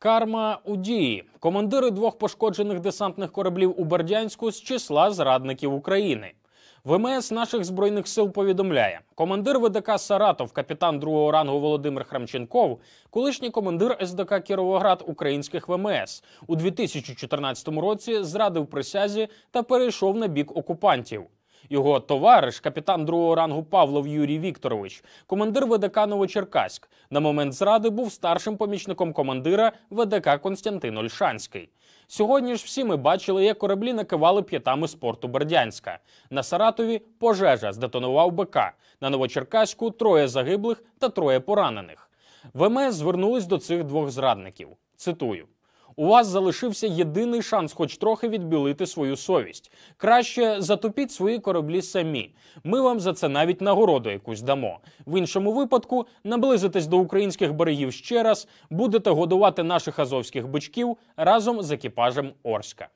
Карма у дії командири двох пошкоджених десантних кораблів у Бердянську з числа зрадників України. ВМС ем наших збройних сил повідомляє, командир ВДК Саратов, капітан другого рангу Володимир Храмченков, колишній командир СДК Кіровоград українських ВМС, ем у 2014 році зрадив присязі та перейшов на бік окупантів його товариш, капітан другого рангу Павлов Юрій Вікторович, командир ВДК Новочеркаськ. На момент зради був старшим помічником командира ВДК Константин Ольшанський. Сьогодні ж всі ми бачили, як кораблі накивали п'ятами з порту Бердянська. На Саратові пожежа здетонував БК. На Новочеркаську троє загиблих та троє поранених. ВМС звернулись до цих двох зрадників. Цитую у вас залишився єдиний шанс, хоч трохи відбілити свою совість. Краще затопіть свої кораблі самі. Ми вам за це навіть нагороду якусь дамо. В іншому випадку наблизитись до українських берегів ще раз, будете годувати наших азовських бичків разом з екіпажем Орська.